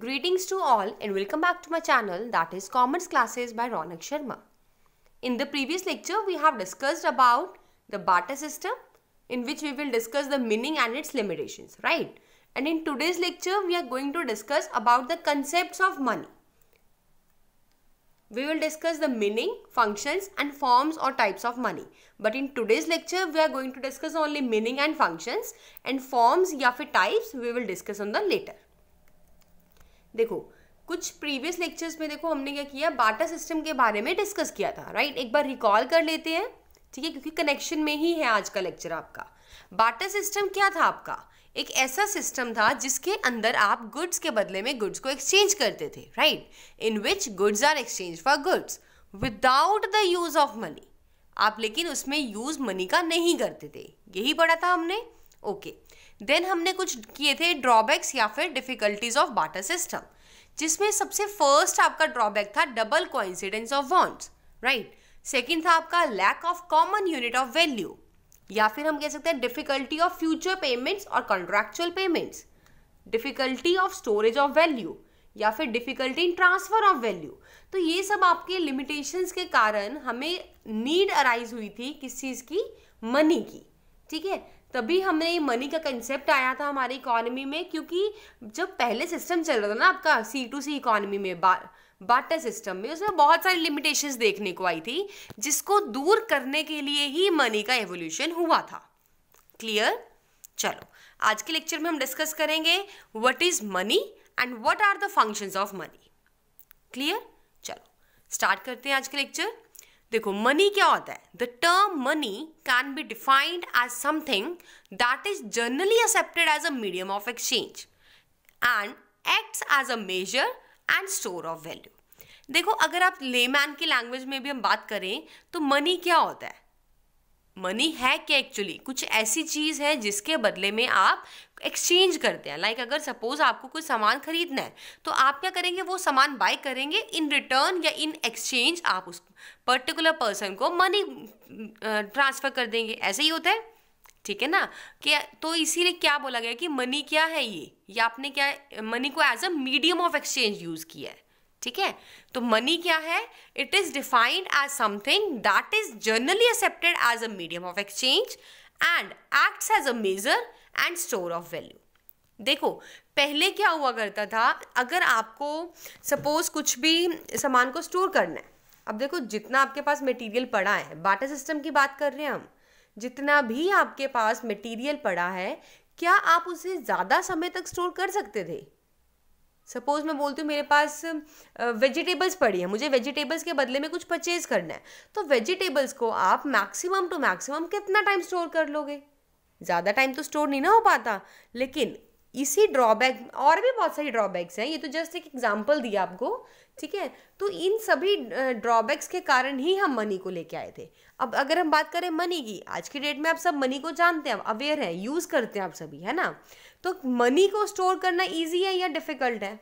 Greetings to all and welcome back to my channel that is Commerce Classes by Ronak Sharma. In the previous lecture we have discussed about the barter system in which we will discuss the meaning and its limitations, right? And in today's lecture we are going to discuss about the concepts of money. We will discuss the meaning, functions and forms or types of money. But in today's lecture we are going to discuss only meaning and functions and forms या types we will discuss on the later. देखो कुछ previous lectures में देखो हमने क्या किया बाटा system के बारे में डिस्कस किया था राइट एक बार रिकॉल कर लेते हैं ठीक है क्योंकि कनेक्शन में ही है आज का लेक्चर आपका बाटा सिस्टम क्या था आपका एक ऐसा सिस्टम था जिसके अंदर आप गुड्स के बदले में गुड्स को एक्सचेंज करते थे right in which goods are exchange for goods without the use of money आप लेकिन उसमें यूज मनी का नहीं करते थे यही पढ़ा था हमने ओके देन हमने कुछ किए थे ड्रॉबैक्स या फिर डिफिकल्टीज ऑफ बाटर सिस्टम जिसमें सबसे फर्स्ट आपका ड्रॉबैक था double coincidence of wants right second था आपका lack of common unit of value या फिर हम कह सकते हैं डिफिकल्टी ऑफ फ्यूचर पेमेंट्स और contractual payments difficulty of storage of value या फिर difficulty in transfer of value तो ये सब आपके लिमिटेशंस के कारण हमें नीड अराइज हुई थी किस चीज़ की मनी की ठीक है तभी हमने ये मनी का कंसेप्ट आया था हमारी इकॉनमी में क्योंकि जब पहले सिस्टम चल रहा था ना आपका सी टू सी इकॉनमी में बा बाटा सिस्टम में उसमें बहुत सारी लिमिटेशंस देखने को आई थी जिसको दूर करने के लिए ही मनी का एवोल्यूशन हुआ था क्लियर चलो आज के लेक्चर में हम डिस्कस करेंगे what is money and what are the functions of money clear चलो स्टार्ट करते हैं आज के लेक्चर देखो मनी क्या होता है the term money can be defined as something that is generally accepted as a medium of exchange and acts as a measure and store of value देखो अगर आप लेमैन की लैंग्वेज में भी हम बात करें तो मनी क्या होता है मनी है क्या एक्चुअली कुछ ऐसी चीज़ है जिसके बदले में आप एक्सचेंज करते हैं लाइक like अगर सपोज आपको कोई सामान खरीदना है तो आप क्या करेंगे वो सामान बाय करेंगे इन रिटर्न या इन एक्सचेंज आप उस पर्टिकुलर पर्सन को मनी ट्रांसफ़र कर देंगे ऐसे ही होता है ठीक है ना कि तो इसीलिए क्या बोला गया कि मनी क्या है ये या आपने क्या मनी को as a medium of exchange use किया है ठीक है तो मनी क्या है it is defined as something that is generally accepted as a medium of exchange and acts as a measure and store of value देखो पहले क्या हुआ करता था अगर आपको सपोज कुछ भी सामान को स्टोर करना है अब देखो जितना आपके पास मटेरियल पड़ा है बाटा सिस्टम की बात कर रहे हैं हम जितना भी आपके पास मटेरियल पड़ा है क्या आप उसे ज़्यादा समय तक स्टोर कर सकते थे सपोज मैं बोलती हूँ मेरे पास वेजिटेबल्स पड़ी है मुझे वेजिटेबल्स के बदले में कुछ परचेज करना है तो वेजिटेबल्स को आप मैक्सिमम टू मैक्सिमम कितना टाइम स्टोर कर लोगे ज़्यादा टाइम तो स्टोर नहीं ना हो पाता लेकिन इसी ड्रॉबैक और भी बहुत सारी ड्रॉबैक्स हैं ये तो जस्ट एक एग्जाम्पल दिया आपको ठीक है तो इन सभी ड्रॉबैक्स के कारण ही हम मनी को लेके आए थे अब अगर हम बात करें मनी की आज की डेट में आप सब मनी को जानते हैं अवेयर है यूज़ करते हैं आप सभी है ना तो मनी को स्टोर करना ईजी है या डिफ़िकल्ट है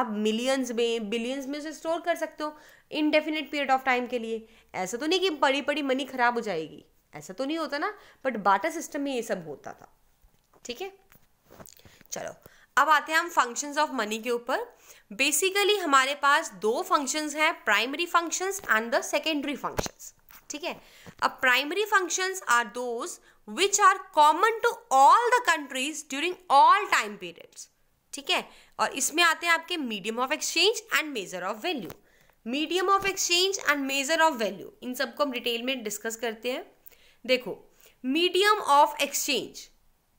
आप मिलियंस में बिलियंस में उसे स्टोर कर सकते हो इनडेफिनेट पीरियड ऑफ टाइम के लिए ऐसा तो नहीं कि बड़ी बड़ी मनी खराब हो जाएगी ऐसा तो नहीं होता ना बट बाटा सिस्टम में ये सब होता था ठीक है चलो अब आते हैं हम फंक्शंस ऑफ मनी के ऊपर बेसिकली हमारे पास दो फंक्शंस हैं primary functions and the secondary functions ठीक है अब primary functions are those which are common to all the countries during all time periods ठीक है और इसमें आते हैं आपके medium of exchange and measure of value medium of exchange and measure of value इन सबको हम डिटेल में डिस्कस करते हैं देखो मीडियम ऑफ एक्सचेंज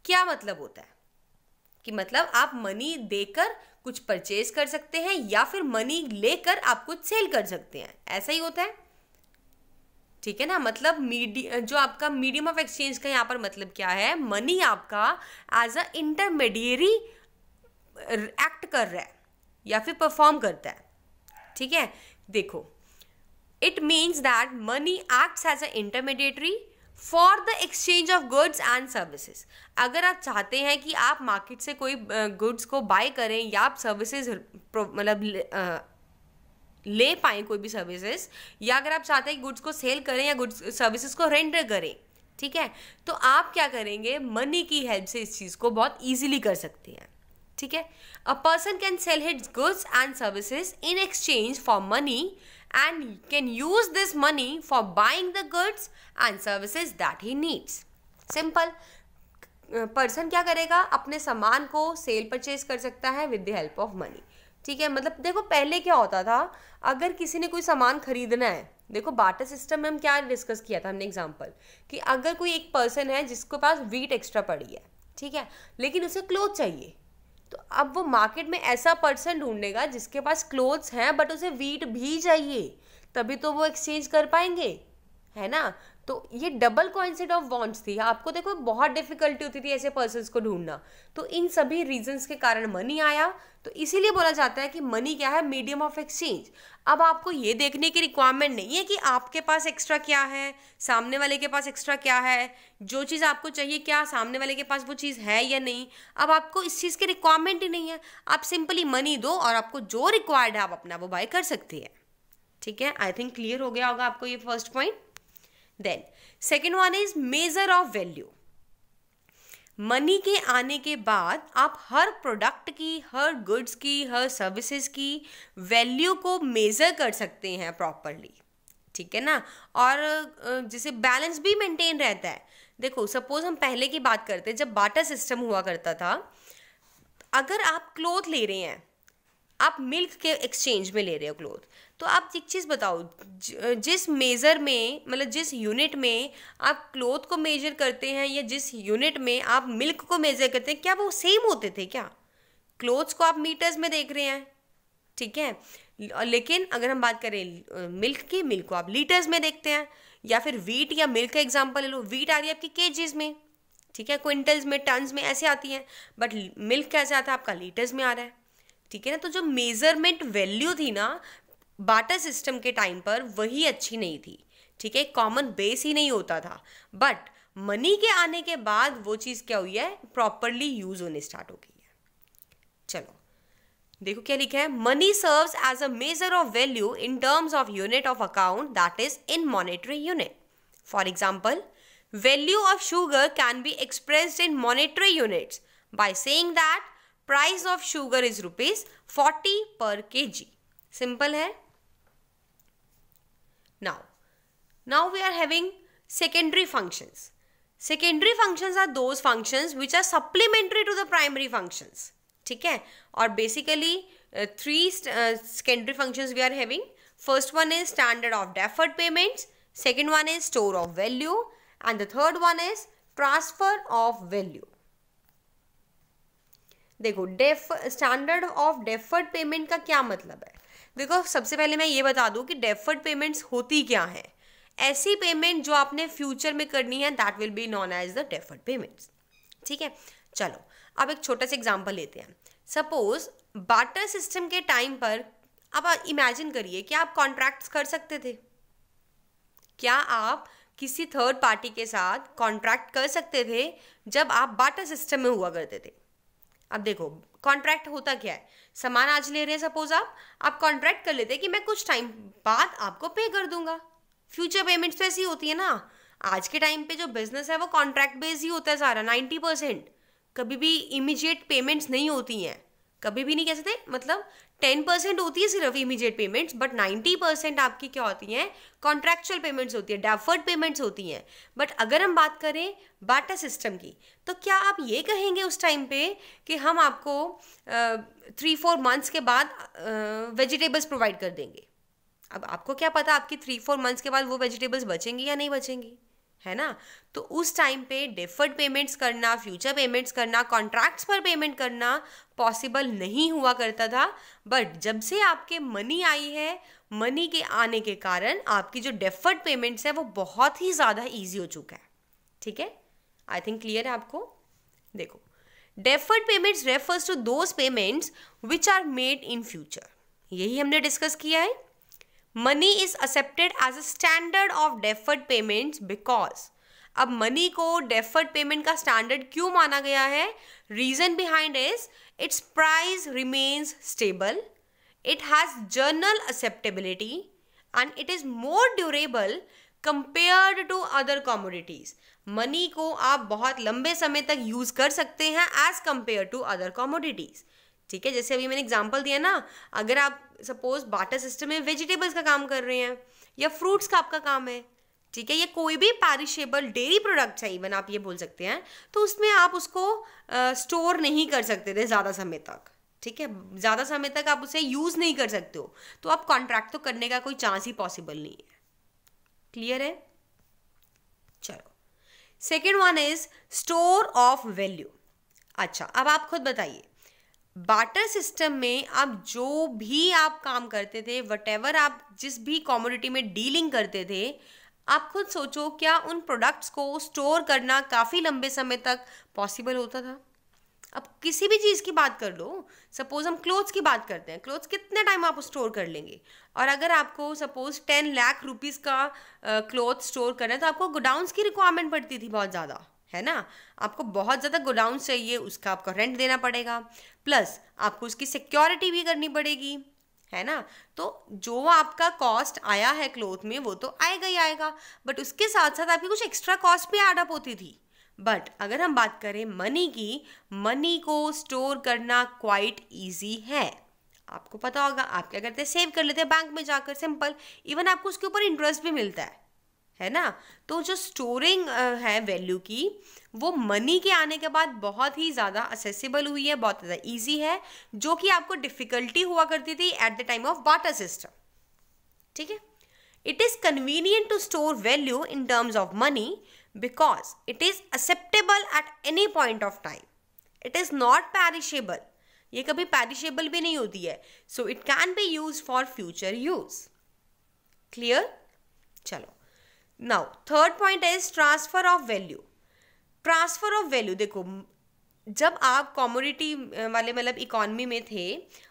क्या मतलब होता है कि मतलब आप मनी देकर कुछ परचेज कर सकते हैं या फिर मनी लेकर आप कुछ सेल कर सकते हैं ऐसा ही होता है ठीक है ना मतलब मीडियम जो आपका मीडियम ऑफ एक्सचेंज का यहाँ पर मतलब क्या है मनी आपका एज अ इंटरमीडिएरी एक्ट कर रहा है या फिर परफॉर्म करता है ठीक है देखो it means that money acts as a intermediatory for the exchange of goods and services अगर आप चाहते हैं कि आप मार्केट से कोई गुड्स को बाय करें या आप सर्विसेज मतलब ले पाए कोई भी सर्विसेज या अगर आप चाहते हैं गुड्स को सेल करें या गुड्स सर्विसेज को रेंडर करें ठीक है तो आप क्या करेंगे मनी की हेल्प से इस चीज़ को बहुत ईजिली कर सकते हैं ठीक है a person can sell his goods and services in exchange for money and can use this money for buying the goods and services that he needs. Simple person uh, क्या करेगा अपने सामान को सेल परचेज कर सकता है with the help of money ठीक है मतलब देखो पहले क्या होता था अगर किसी ने कोई सामान खरीदना है देखो बाटर सिस्टम में हम क्या डिस्कस किया था हमने एग्जांपल कि अगर कोई एक पर्सन है जिसके पास वीट एक्स्ट्रा पड़ी है ठीक है लेकिन उसे क्लोथ चाहिए तो अब वो मार्केट में ऐसा पर्सन ढूंढेगा जिसके पास क्लोथ्स हैं बट उसे वीट भी चाहिए तभी तो वो एक्सचेंज कर पाएंगे है ना तो ये डबल कॉन्सेट ऑफ वॉन्ट्स थी आपको देखो बहुत डिफिकल्टी होती थी ऐसे पर्सन्स को ढूंढना तो इन सभी रीजंस के कारण मनी आया तो इसीलिए बोला जाता है कि मनी क्या है मीडियम ऑफ एक्सचेंज अब आपको ये देखने की रिक्वायरमेंट नहीं है कि आपके पास एक्स्ट्रा क्या है सामने वाले के पास एक्स्ट्रा क्या है जो चीज़ आपको चाहिए क्या सामने वाले के पास वो चीज़ है या नहीं अब आपको इस चीज़ की रिक्वायरमेंट ही नहीं है आप सिंपली मनी दो और आपको जो रिक्वायर्ड है आप अपना वो बाय कर सकती है ठीक है आई थिंक क्लियर हो गया होगा आपको ये first point then second one is measure of value money के आने के बाद आप हर प्रोडक्ट की हर गुड्स की हर सर्विसेज की वैल्यू को मेज़र कर सकते हैं प्रॉपरली ठीक है ना और जैसे बैलेंस भी मेंटेन रहता है देखो सपोज हम पहले की बात करते हैं जब बाटा सिस्टम हुआ करता था अगर आप क्लोथ ले रहे हैं आप मिल्क के एक्सचेंज में ले रहे हो क्लोथ तो आप एक चीज़ बताओ जिस मेज़र में मतलब जिस यूनिट में आप क्लोथ को मेजर करते हैं या जिस यूनिट में आप मिल्क को मेज़र करते हैं क्या वो सेम होते थे क्या क्लोथ्स को आप मीटर्स में देख रहे हैं ठीक है लेकिन अगर हम बात करें मिल्क की मिल्क को आप लीटर्स में देखते हैं या फिर वीट या मिल्क का एग्जाम्पल ले लो वीट आ रही है आपकी केजेस में ठीक है क्विंटल्स में टन्स में ऐसे आती हैं बट मिल्क कैसे आता है आपका लीटर्स में आ रहा है ठीक है ना तो जो मेजरमेंट वैल्यू थी ना बाटर सिस्टम के टाइम पर वही अच्छी नहीं थी ठीक है कॉमन बेस ही नहीं होता था बट मनी के आने के बाद वो चीज़ क्या हुई है प्रॉपरली यूज होने स्टार्ट हो गई है चलो देखो क्या लिखा है money serves as a measure of value in terms of unit of account that is in monetary unit for example value of sugar can be expressed in monetary units by से price of sugar is rupees forty per K G simple है Now we are having secondary functions. Secondary functions are those functions which are supplementary to the primary functions. ठीक है और basically three secondary functions we are having first one is standard of deferred payments second one is store of value and the third one is transfer of value देखो डेफ standard of deferred payment का क्या मतलब है देखो सबसे पहले मैं ये बता दूं कि डेफर्ड पेमेंट्स होती क्या हैं ऐसी पेमेंट जो आपने फ्यूचर में करनी है that will be known as the deferred payments ठीक है चलो अब एक छोटा सा एग्जाम्पल लेते हैं सपोज बाटर सिस्टम के टाइम पर आप इमेजिन करिए कि आप कॉन्ट्रैक्ट्स कर सकते थे क्या आप किसी थर्ड पार्टी के साथ कॉन्ट्रैक्ट कर सकते थे जब आप बाटर सिस्टम में हुआ करते थे अब देखो कॉन्ट्रैक्ट होता क्या है सामान आज ले रहे हैं सपोज आप आप कॉन्ट्रैक्ट कर लेते कि मैं कुछ टाइम बाद आपको पे कर दूंगा फ्यूचर पेमेंट्स तो ऐसी होती है ना आज के टाइम पे जो बिजनेस है वो कॉन्ट्रैक्ट बेस ही होता है सारा नाइन्टी परसेंट कभी भी इमीजिएट पेमेंट्स नहीं होती हैं कभी भी नहीं कह सकते मतलब टेन परसेंट होती है सिर्फ immediate payments but ninety percent आपकी क्या होती हैं कॉन्ट्रैक्चुअल पेमेंट्स होती है डेफर्ड पेमेंट्स होती हैं बट अगर हम बात करें बाटा सिस्टम की तो क्या आप ये कहेंगे उस टाइम पे कि हम आपको थ्री फोर मंथ्स के बाद वेजिटेबल्स प्रोवाइड कर देंगे अब आपको क्या पता आपकी थ्री फोर मंथ्स के बाद वो वेजिटेबल्स बचेंगी या नहीं बचेंगी है ना तो उस टाइम पे डिफर्ड पेमेंट्स करना फ्यूचर पेमेंट्स करना कॉन्ट्रैक्ट्स पर पेमेंट करना पॉसिबल नहीं हुआ करता था बट जब से आपके मनी आई है मनी के आने के कारण आपकी जो डेफर्ड पेमेंट्स है वो बहुत ही ज़्यादा ईजी हो चुका है ठीक है आई थिंक क्लियर है आपको देखो deferred payments refers to those payments which are made in future यही हमने डिस्कस किया है money is accepted as a standard of deferred payment because अब मनी को डेफर्ड पेमेंट का स्टैंडर्ड क्यों माना गया है reason behind is its price remains stable it has general acceptability and it is more durable compared to other commodities money को आप बहुत लंबे समय तक यूज कर सकते हैं as compare to other commodities ठीक है जैसे अभी मैंने एग्जाम्पल दिया ना अगर आप सपोज बाटर सिस्टम में वेजिटेबल्स का काम कर रहे हैं या फ्रूट्स का आपका काम है ठीक है या कोई भी पैरिशेबल डेयरी प्रोडक्ट है इवन आप ये बोल सकते हैं तो उसमें आप उसको स्टोर नहीं कर सकते थे ज़्यादा समय तक ठीक है ज़्यादा समय तक आप उसे यूज़ नहीं कर सकते हो तो आप कॉन्ट्रैक्ट तो करने का कोई चांस ही पॉसिबल नहीं है क्लियर है चलो second one is store of value अच्छा अब आप खुद बताइए बाटर सिस्टम में आप जो भी आप काम करते थे वट आप जिस भी कॉमोडिटी में डीलिंग करते थे आप खुद सोचो क्या उन प्रोडक्ट्स को स्टोर करना काफ़ी लंबे समय तक पॉसिबल होता था अब किसी भी चीज़ की बात कर लो सपोज़ हम क्लोथ्स की बात करते हैं क्लोथ्स कितने टाइम आप स्टोर कर लेंगे और अगर आपको सपोज़ टेन लाख रुपीज़ का क्लोथ स्टोर करना है तो आपको गोडाउंस की रिक्वायरमेंट पड़ती थी बहुत ज़्यादा है ना आपको बहुत ज़्यादा गोडाउन चाहिए उसका आपको रेंट देना पड़ेगा प्लस आपको उसकी सिक्योरिटी भी करनी पड़ेगी है ना तो जो आपका कॉस्ट आया है क्लोथ में वो तो आएगा ही आएगा बट उसके साथ साथ आपकी कुछ एक्स्ट्रा कॉस्ट भी ऐड होती थी बट अगर हम बात करें मनी की मनी को स्टोर करना क्वाइट ईजी है आपको पता होगा आप क्या करते हैं सेव कर लेते हैं बैंक में जाकर सिंपल इवन आपको उसके ऊपर इंटरेस्ट भी मिलता है है ना तो जो स्टोरिंग है वैल्यू की वो मनी के आने के बाद बहुत ही ज़्यादा असेसिबल हुई है बहुत ज़्यादा ईजी है जो कि आपको डिफ़िकल्टी हुआ करती थी at the time of water system ठीक है it is convenient to store value in terms of money because it is acceptable at any point of time it is not perishable ये कभी पैरिशेबल भी नहीं होती है so it can be use for future use clear चलो now third point is transfer of value transfer of value देखो जब आप कॉमोडिटी वाले मतलब इकोनमी में थे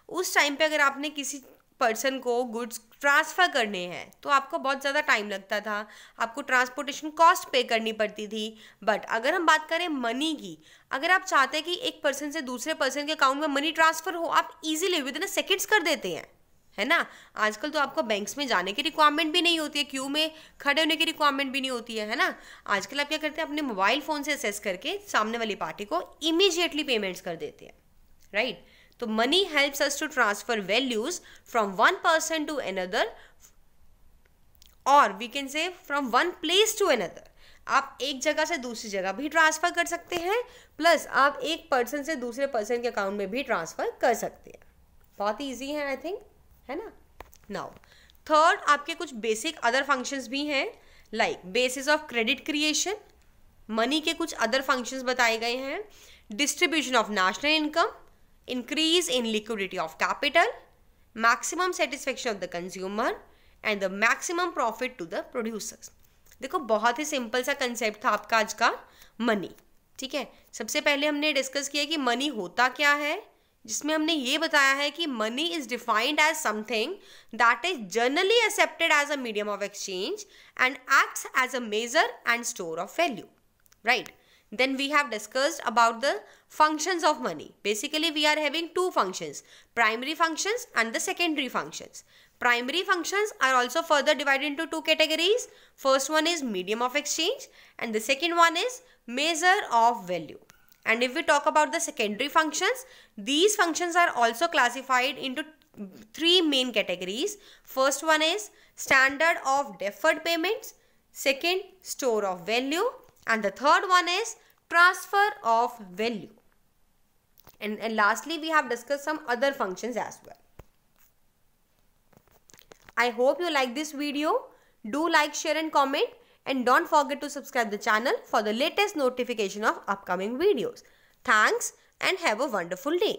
उस टाइम पे अगर आपने किसी पर्सन को गुड्स ट्रांसफ़र करने हैं तो आपको बहुत ज़्यादा टाइम लगता था आपको ट्रांसपोर्टेशन कॉस्ट पे करनी पड़ती थी बट अगर हम बात करें मनी की अगर आप चाहते हैं कि एक पर्सन से दूसरे पर्सन के अकाउंट में मनी ट्रांसफ़र हो आप इजीली विद इन सेकेंड्स कर देते हैं है ना आजकल तो आपको बैंक्स में जाने की रिक्वायरमेंट भी नहीं होती है क्यू में खड़े होने की रिक्वायरमेंट भी नहीं होती है है ना आजकल आप क्या करते हैं अपने मोबाइल फ़ोन से असेस करके सामने वाली पार्टी को इमीजिएटली पेमेंट्स कर देते हैं राइट तो money helps us to transfer values from one person to another और we can say from one place to another आप एक जगह से दूसरी जगह भी ट्रांसफ़र कर सकते हैं प्लस आप एक पर्सन से दूसरे पर्सन के अकाउंट में भी ट्रांसफ़र कर सकते हैं बहुत ईजी है आई थिंक है ना नाउ थर्ड आपके कुछ बेसिक अदर फंक्शंस भी हैं like basis of credit creation money के कुछ अदर फंक्शंस बताए गए हैं distribution of national income increase in liquidity of capital maximum satisfaction of the consumer and the maximum profit to the producers देखो बहुत ही simple सा कंसेप्ट था आपका आज का मनी ठीक है सबसे पहले हमने डिस्कस किया कि मनी होता क्या है जिसमें हमने ये बताया है कि money is defined as something that is generally accepted as a medium of exchange and acts as a measure and store of value then we have discussed about the functions of money basically we are having two functions primary functions and the secondary functions primary functions are also further divided into two categories first one is medium of exchange and the second one is measure of value and if we talk about the secondary functions, these functions are also classified into three main categories. First one is standard of deferred payments, second store of value and the third one is transfer of value. And, and lastly, we have discussed some other functions as well. I hope you like this video. Do like, share and comment and don't forget to subscribe the channel for the latest notification of upcoming videos. Thanks and have a wonderful day.